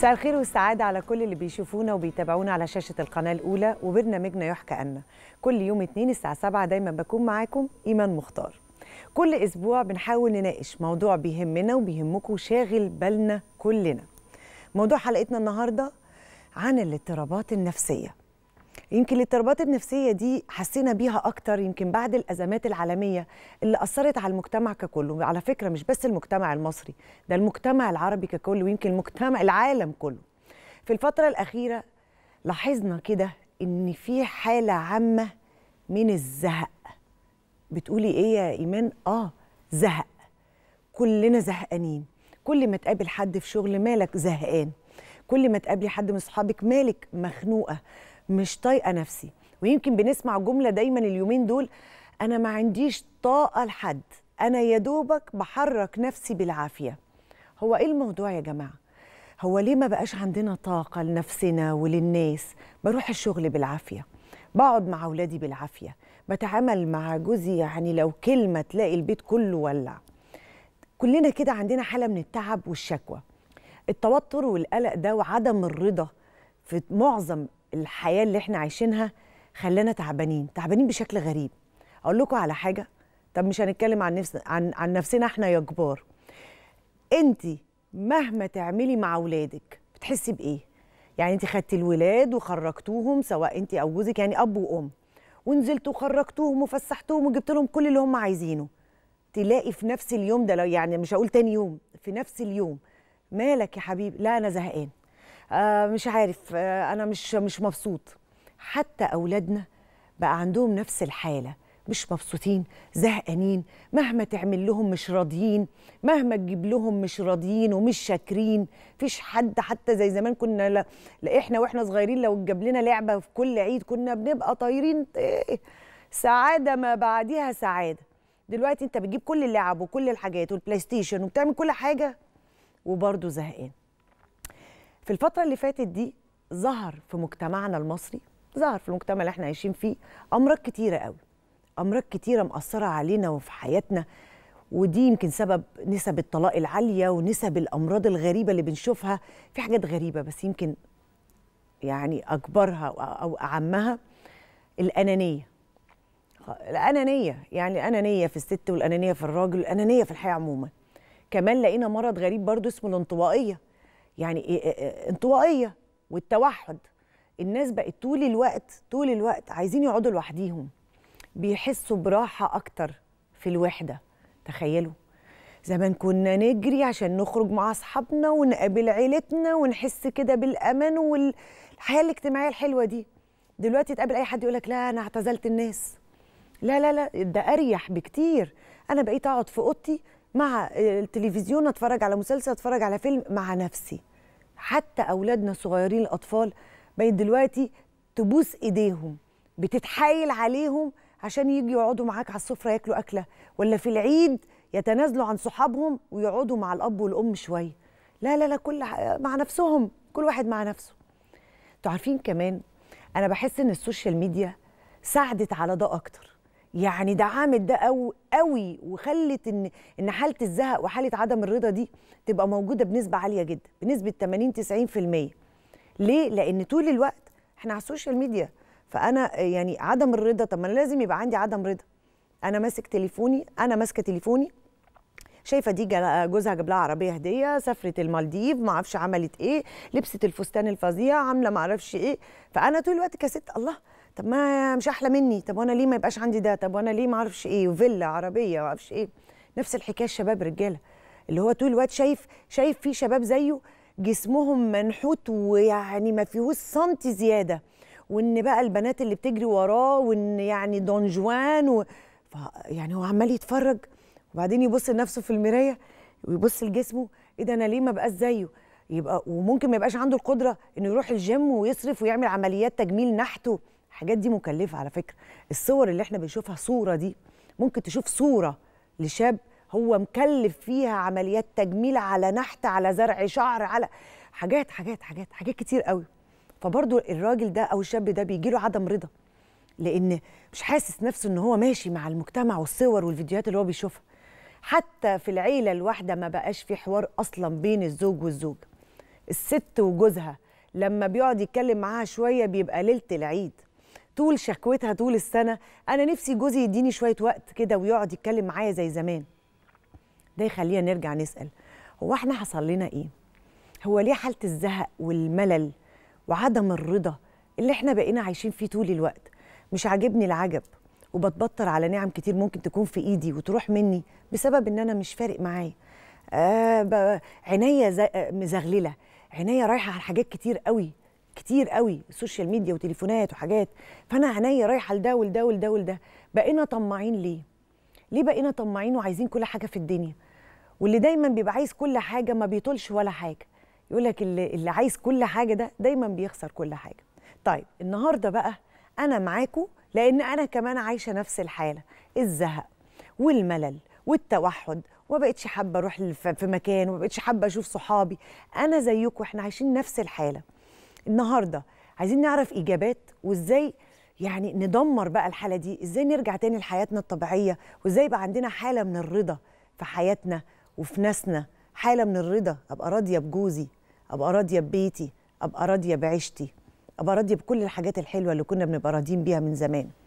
مساء الخير والسعادة على كل اللي بيشوفونا وبيتابعونا على شاشة القناة الأولى وبرنامجنا يحكى أن كل يوم اثنين الساعة سبعة دايما بكون معاكم إيمان مختار كل أسبوع بنحاول نناقش موضوع بيهمنا وبيهمكم وشاغل بالنا كلنا موضوع حلقتنا النهاردة عن الاضطرابات النفسية يمكن الاضطرابات النفسيه دي حسينا بيها اكتر يمكن بعد الازمات العالميه اللي اثرت على المجتمع ككل وعلى فكره مش بس المجتمع المصري ده المجتمع العربي ككل ويمكن المجتمع العالم كله في الفتره الاخيره لاحظنا كده ان في حاله عامه من الزهق بتقولي ايه يا ايمان اه زهق كلنا زهقانين كل ما تقابل حد في شغل مالك زهقان كل ما تقابلي حد من اصحابك مالك مخنوقه مش طايقه نفسي ويمكن بنسمع جمله دايما اليومين دول انا ما عنديش طاقه لحد انا يا دوبك بحرك نفسي بالعافيه هو ايه الموضوع يا جماعه هو ليه ما بقاش عندنا طاقه لنفسنا وللناس بروح الشغل بالعافيه بقعد مع اولادي بالعافيه بتعامل مع جوزي يعني لو كلمه تلاقي البيت كله ولع كلنا كده عندنا حاله من التعب والشكوى التوتر والقلق ده وعدم الرضا في معظم الحياه اللي احنا عايشينها خلانا تعبانين تعبانين بشكل غريب اقول لكم على حاجه طب مش هنتكلم عن نفس عن عن نفسنا احنا يا كبار انت مهما تعملي مع اولادك بتحسي بايه يعني انت خدتي الولاد وخرجتوهم سواء انت او جوزك يعني اب وام ونزلت وخرجتوهم وفسحتوهم وجبت لهم كل اللي هم عايزينه تلاقي في نفس اليوم ده لو يعني مش هقول تاني يوم في نفس اليوم مالك يا حبيبي لا انا زهقان آه، مش عارف آه، انا مش مش مبسوط حتى اولادنا بقى عندهم نفس الحاله مش مبسوطين زهقانين مهما تعمل لهم مش راضيين مهما تجيب لهم مش راضيين ومش شاكرين مفيش حد حتى زي زمان كنا لا, لا احنا واحنا صغيرين لو جاب لنا لعبه في كل عيد كنا بنبقى طايرين سعاده ما بعديها سعاده دلوقتي انت بتجيب كل اللعب وكل الحاجات والبلاي ستيشن وبتعمل كل حاجه وبرضه زهقان في الفتره اللي فاتت دي ظهر في مجتمعنا المصري ظهر في المجتمع اللي احنا عايشين فيه امراض كتيره قوي امراض كتيره مأثره علينا وفي حياتنا ودي يمكن سبب نسب الطلاق العاليه ونسب الامراض الغريبه اللي بنشوفها في حاجات غريبه بس يمكن يعني اكبرها او اعمها الانانيه الانانيه يعني الانانيه في الست والانانيه في الراجل الانانيه في الحياه عموما كمان لقينا مرض غريب برضو اسمه الانطوائيه يعني انطوائيه والتوحد الناس بقت طول الوقت طول الوقت عايزين يقعدوا لوحديهم بيحسوا براحه اكتر في الوحده تخيلوا زمان كنا نجري عشان نخرج مع اصحابنا ونقابل عيلتنا ونحس كده بالامان والحياه الاجتماعيه الحلوه دي دلوقتي تقابل اي حد يقولك لا انا اعتزلت الناس لا لا لا ده اريح بكتير انا بقيت اقعد في اوضتي مع التلفزيون اتفرج على مسلسل اتفرج على فيلم مع نفسي حتى اولادنا الصغيرين الاطفال بقت دلوقتي تبوس ايديهم بتتحايل عليهم عشان يجوا يقعدوا معاك على السفره ياكلوا اكله ولا في العيد يتنازلوا عن صحابهم ويقعدوا مع الاب والام شويه لا لا لا كل مع نفسهم كل واحد مع نفسه انتوا عارفين كمان انا بحس ان السوشيال ميديا ساعدت على ده اكتر يعني دعمت ده قوي قوي وخلت ان ان حاله الزهق وحاله عدم الرضا دي تبقى موجوده بنسبه عاليه جدا بنسبه 80 90% ليه لان طول الوقت احنا على السوشيال ميديا فانا يعني عدم الرضا طب ما انا لازم يبقى عندي عدم رضا انا ماسك تليفوني انا ماسكه تليفوني شايفه دي جوزها جاب لها عربيه هديه سافرت المالديف ما اعرفش عملت ايه لبست الفستان الفظيع عامله ما اعرفش ايه فانا طول الوقت كست الله طب ما مش احلى مني طب وانا ليه ما يبقاش عندي ده طب وانا ليه ما اعرفش ايه وفيلا عربيه ما اعرفش ايه نفس الحكايه الشباب رجاله اللي هو طول الوقت شايف شايف في شباب زيه جسمهم منحوت ويعني ما فيهوش سنتي زياده وان بقى البنات اللي بتجري وراه وان يعني دون جوان و... ف... يعني هو عمال يتفرج وبعدين يبص لنفسه في المرايه ويبص لجسمه ايه ده انا ليه ما بقاش زيه يبقى وممكن ما يبقاش عنده القدره انه يروح الجيم ويصرف ويعمل عمليات تجميل نحته الحاجات دي مكلفه على فكره الصور اللي احنا بنشوفها صوره دي ممكن تشوف صوره لشاب هو مكلف فيها عمليات تجميل على نحت على زرع شعر على حاجات حاجات حاجات حاجات كتير قوي فبرضه الراجل ده او الشاب ده بيجي له عدم رضا لان مش حاسس نفسه ان هو ماشي مع المجتمع والصور والفيديوهات اللي هو بيشوفها حتى في العيله الواحده ما بقاش في حوار اصلا بين الزوج والزوجه الست وجوزها لما بيقعد يتكلم معاها شويه بيبقى ليله العيد طول شكوتها طول السنه انا نفسي جوزي يديني شويه وقت كده ويقعد يتكلم معايا زي زمان ده يخلينا نرجع نسال هو احنا حصل لنا ايه هو ليه حاله الزهق والملل وعدم الرضا اللي احنا بقينا عايشين فيه طول الوقت مش عاجبني العجب وبتبطر على نعم كتير ممكن تكون في ايدي وتروح مني بسبب ان انا مش فارق معايا آه عينيا مزغلله عينيا رايحه على حاجات كتير قوي كتير قوي سوشيال ميديا وتليفونات وحاجات فانا عينيا رايحه لده ولده ولده ولده بقينا طماعين ليه ليه بقينا طماعين وعايزين كل حاجه في الدنيا واللي دايما بيبقى عايز كل حاجه ما بيطولش ولا حاجه يقول لك اللي, اللي عايز كل حاجه ده دايما بيخسر كل حاجه طيب النهارده بقى انا معاكم لان انا كمان عايشه نفس الحاله الزهق والملل والتوحد وما بقتش حابه اروح في مكان وما بقتش حابه اشوف صحابي انا زيكم احنا عايشين نفس الحاله النهارده عايزين نعرف اجابات وازاي يعني ندمر بقى الحاله دي ازاي نرجع تاني لحياتنا الطبيعيه وازاي يبقى عندنا حاله من الرضا في حياتنا وفي ناسنا حاله من الرضا ابقى راضيه بجوزي ابقى راضيه ببيتي ابقى راضيه بعيشتي ابقى راضيه بكل الحاجات الحلوه اللي كنا بنبقى راضيين بيها من زمان